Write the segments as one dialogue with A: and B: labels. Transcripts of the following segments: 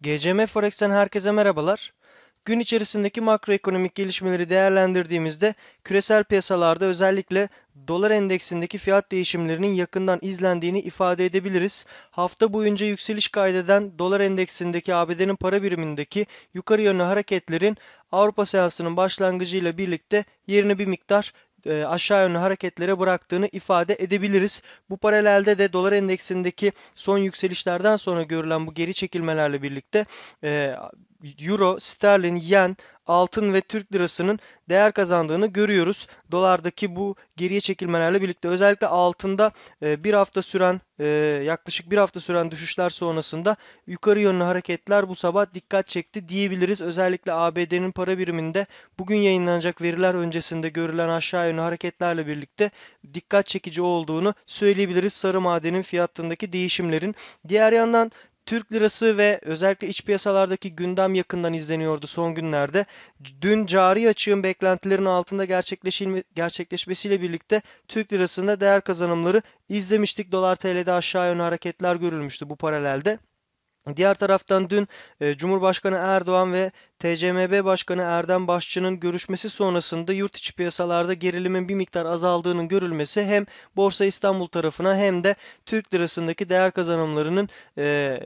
A: GCM Forex'ten herkese merhabalar. Gün içerisindeki makroekonomik gelişmeleri değerlendirdiğimizde küresel piyasalarda özellikle dolar endeksindeki fiyat değişimlerinin yakından izlendiğini ifade edebiliriz. Hafta boyunca yükseliş kaydeden dolar endeksindeki ABD'nin para birimindeki yukarı yönlü hareketlerin Avrupa seansının başlangıcıyla birlikte yerini bir miktar e, aşağı yönlü hareketlere bıraktığını ifade edebiliriz. Bu paralelde de dolar endeksindeki son yükselişlerden sonra görülen bu geri çekilmelerle birlikte e, euro, sterlin, yen, altın ve Türk lirasının değer kazandığını görüyoruz. Dolardaki bu geriye çekilmelerle birlikte özellikle altında e, bir hafta süren e, yaklaşık bir hafta süren düşüşler sonrasında yukarı yönlü hareketler bu sabah dikkat çekti diyebiliriz. Özellikle ABD'nin para biriminde bugün yayınlanacak veriler öncesinde görülen aşağı yönlü hareketlerle birlikte dikkat çekici olduğunu söyleyebiliriz sarı madenin fiyatındaki değişimlerin. Diğer yandan Türk lirası ve özellikle iç piyasalardaki gündem yakından izleniyordu son günlerde. Dün cari açığın beklentilerin altında gerçekleşmesiyle birlikte Türk lirasında değer kazanımları izlemiştik. Dolar TL'de aşağı yönlü hareketler görülmüştü bu paralelde. Diğer taraftan dün e, Cumhurbaşkanı Erdoğan ve TCMB Başkanı Erdem Başçı'nın görüşmesi sonrasında yurt içi piyasalarda gerilimin bir miktar azaldığının görülmesi hem Borsa İstanbul tarafına hem de Türk lirasındaki değer kazanımlarının e,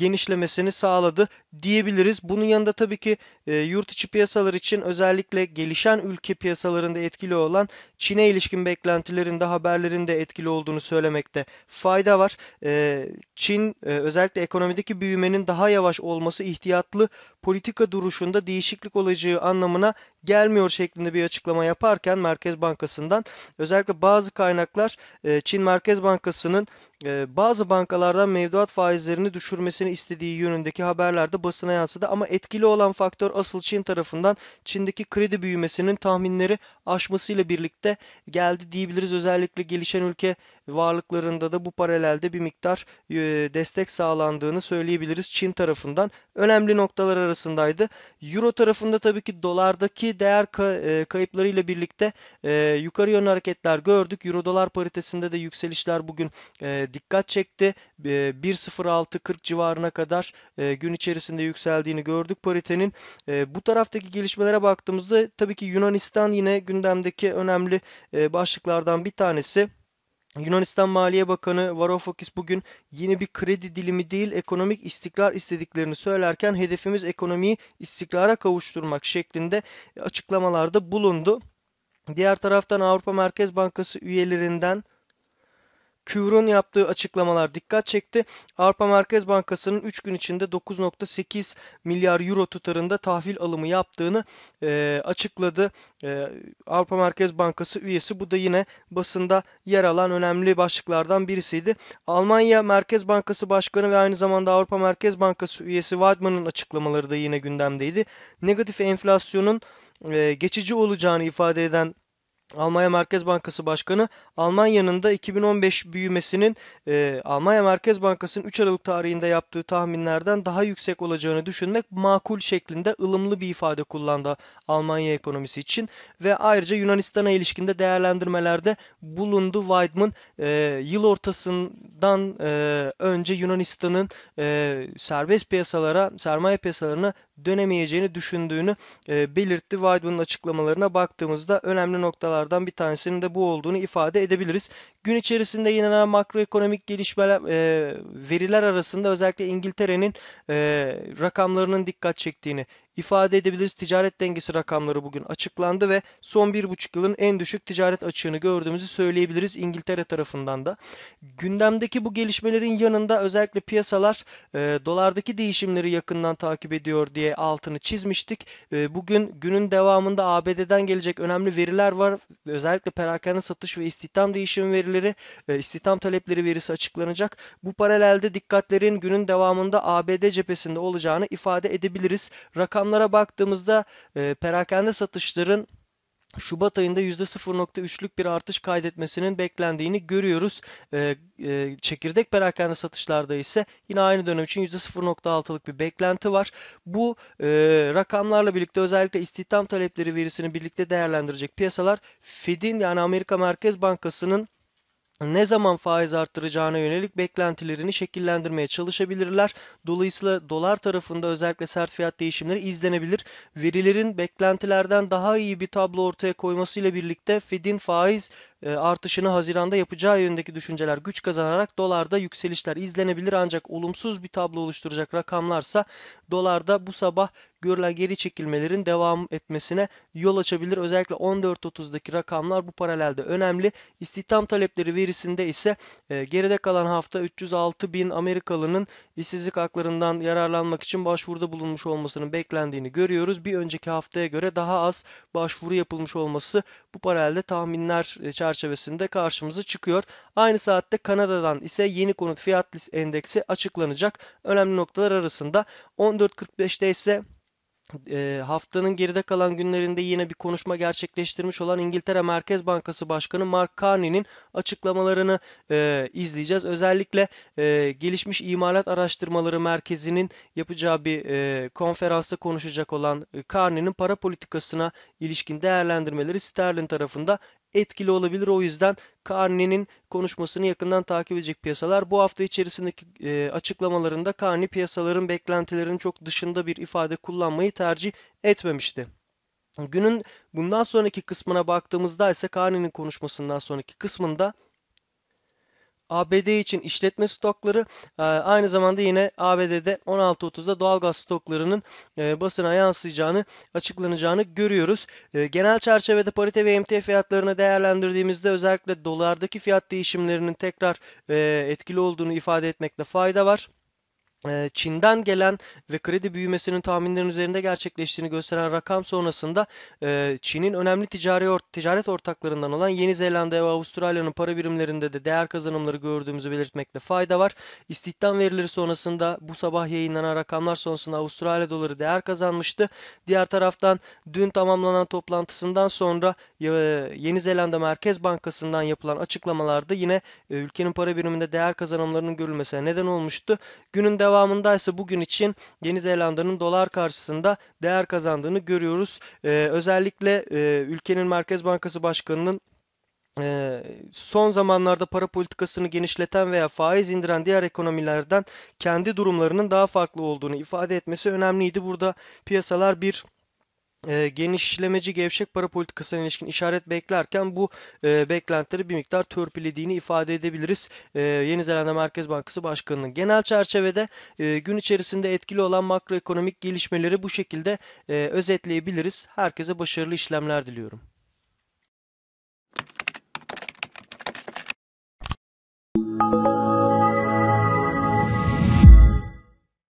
A: genişlemesini sağladı diyebiliriz. Bunun yanında tabii ki e, yurt içi piyasalar için özellikle gelişen ülke piyasalarında etkili olan Çin'e ilişkin beklentilerinde haberlerinde etkili olduğunu söylemekte fayda var. E, Çin e, özellikle ekonomideki büyümenin daha yavaş olması ihtiyatlı politika duruşunda değişiklik olacağı anlamına gelmiyor şeklinde bir açıklama yaparken Merkez Bankası'ndan özellikle bazı kaynaklar e, Çin Merkez Bankası'nın e, bazı bankalardan mevduat faizlerini düşürmesini çözmesini istediği yönündeki haberler de basına yansıdı ama etkili olan faktör asıl Çin tarafından Çin'deki kredi büyümesinin tahminleri aşmasıyla birlikte geldi diyebiliriz. Özellikle gelişen ülke varlıklarında da bu paralelde bir miktar e, destek sağlandığını söyleyebiliriz Çin tarafından. Önemli noktalar arasındaydı. Euro tarafında tabii ki dolardaki değer e, kayıplarıyla birlikte e, yukarı yönlü hareketler gördük. Euro dolar paritesinde de yükselişler bugün dikkat çekti. 1.06.40 civarında civarına kadar e, gün içerisinde yükseldiğini gördük paritenin. E, bu taraftaki gelişmelere baktığımızda tabii ki Yunanistan yine gündemdeki önemli e, başlıklardan bir tanesi. Yunanistan Maliye Bakanı Varoufakis bugün yeni bir kredi dilimi değil ekonomik istikrar istediklerini söylerken hedefimiz ekonomiyi istikrara kavuşturmak şeklinde e, açıklamalarda bulundu. Diğer taraftan Avrupa Merkez Bankası üyelerinden Cur'un yaptığı açıklamalar dikkat çekti. Avrupa Merkez Bankası'nın 3 gün içinde 9.8 milyar euro tutarında tahvil alımı yaptığını e, açıkladı. E, Avrupa Merkez Bankası üyesi bu da yine basında yer alan önemli başlıklardan birisiydi. Almanya Merkez Bankası Başkanı ve aynı zamanda Avrupa Merkez Bankası üyesi Weidmann'ın açıklamaları da yine gündemdeydi. Negatif enflasyonun e, geçici olacağını ifade eden Almanya Merkez Bankası Başkanı Almanya'nın da 2015 büyümesinin e, Almanya Merkez Bankası'nın 3 Aralık tarihinde yaptığı tahminlerden daha yüksek olacağını düşünmek makul şeklinde ılımlı bir ifade kullandı Almanya ekonomisi için ve ayrıca Yunanistan'a ilişkinde değerlendirmelerde bulundu Weidman e, yıl ortasından e, önce Yunanistan'ın e, serbest piyasalara, sermaye piyasalarına dönemeyeceğini düşündüğünü e, belirtti Weidman'ın açıklamalarına baktığımızda önemli noktalar noktalardan bir tanesinin de bu olduğunu ifade edebiliriz. Gün içerisinde yine makroekonomik gelişmeler e, veriler arasında özellikle İngiltere'nin e, rakamlarının dikkat çektiğini, ifade edebiliriz. Ticaret dengesi rakamları bugün açıklandı ve son 1,5 yılın en düşük ticaret açığını gördüğümüzü söyleyebiliriz İngiltere tarafından da. Gündemdeki bu gelişmelerin yanında özellikle piyasalar e, dolardaki değişimleri yakından takip ediyor diye altını çizmiştik. E, bugün günün devamında ABD'den gelecek önemli veriler var. Özellikle perakende satış ve istihdam değişim verileri, e, istihdam talepleri verisi açıklanacak. Bu paralelde dikkatlerin günün devamında ABD cephesinde olacağını ifade edebiliriz. Rakam rakamlara baktığımızda e, perakende satışların Şubat ayında %0.3'lük bir artış kaydetmesinin beklendiğini görüyoruz. E, e, çekirdek perakende satışlarda ise yine aynı dönem için %0.6'lık bir beklenti var. Bu e, rakamlarla birlikte özellikle istihdam talepleri verisini birlikte değerlendirecek piyasalar Fed'in yani Amerika Merkez Bankası'nın ne zaman faiz arttıracağına yönelik beklentilerini şekillendirmeye çalışabilirler. Dolayısıyla dolar tarafında özellikle sert fiyat değişimleri izlenebilir. Verilerin beklentilerden daha iyi bir tablo ortaya koymasıyla birlikte Fed'in faiz e, artışını Haziran'da yapacağı yönündeki düşünceler güç kazanarak dolarda yükselişler izlenebilir ancak olumsuz bir tablo oluşturacak rakamlarsa dolarda bu sabah görülen geri çekilmelerin devam etmesine yol açabilir. Özellikle 14.30'daki rakamlar bu paralelde önemli. İstihdam talepleri verisinde ise e, geride kalan hafta 306 bin Amerikalının işsizlik haklarından yararlanmak için başvuruda bulunmuş olmasının beklendiğini görüyoruz. Bir önceki haftaya göre daha az başvuru yapılmış olması bu paralelde tahminler e, çerçevesinde karşımıza çıkıyor. Aynı saatte Kanada'dan ise yeni konut fiyat list endeksi açıklanacak. Önemli noktalar arasında 14.45'te ise ee, haftanın geride kalan günlerinde yine bir konuşma gerçekleştirmiş olan İngiltere Merkez Bankası Başkanı Mark Carney'nin açıklamalarını e, izleyeceğiz. Özellikle e, gelişmiş İmalat araştırmaları merkezinin yapacağı bir e, konferansta konuşacak olan e, Carney'nin para politikasına ilişkin değerlendirmeleri Sterling tarafında etkili olabilir. O yüzden Carney'nin konuşmasını yakından takip edecek piyasalar. Bu hafta içerisindeki e, açıklamalarında Carney piyasaların beklentilerinin çok dışında bir ifade kullanmayı tercih etmemişti. Günün bundan sonraki kısmına baktığımızda ise Carney'nin konuşmasından sonraki kısmında ABD için işletme stokları e, aynı zamanda yine ABD'de 16.30'da doğalgaz stoklarının e, basına yansıyacağını açıklanacağını görüyoruz. E, genel çerçevede parite ve emtia fiyatlarını değerlendirdiğimizde özellikle dolardaki fiyat değişimlerinin tekrar etkili olduğunu ifade etmekte fayda var. Çin'den gelen ve kredi büyümesinin tahminlerin üzerinde gerçekleştiğini gösteren rakam sonrasında Çin'in önemli ticari or ticaret ortaklarından olan Yeni Zelanda ve Avustralya'nın para birimlerinde de değer kazanımları gördüğümüzü belirtmekte fayda var. İstihdam verileri sonrasında bu sabah yayınlanan rakamlar sonrasında Avustralya doları değer kazanmıştı. Diğer taraftan dün tamamlanan toplantısından sonra Yeni Zelanda Merkez Bankası'ndan yapılan açıklamalarda yine ülkenin para biriminde değer kazanımlarının görülmesine neden olmuştu. Günün devam Devamında ise bugün için Yeni Zelanda'nın dolar karşısında değer kazandığını görüyoruz. Ee, özellikle e, ülkenin Merkez Bankası Başkanı'nın e, son zamanlarda para politikasını genişleten veya faiz indiren diğer ekonomilerden kendi durumlarının daha farklı olduğunu ifade etmesi önemliydi. Burada piyasalar bir ee, genişlemeci gevşek para politikasına ilişkin işaret beklerken bu e, beklentileri bir miktar törpülediğini ifade edebiliriz. E, Yeni Zelanda Merkez Bankası Başkanı'nın genel çerçevede e, gün içerisinde etkili olan makroekonomik gelişmeleri bu şekilde e, özetleyebiliriz. Herkese başarılı işlemler diliyorum. Thank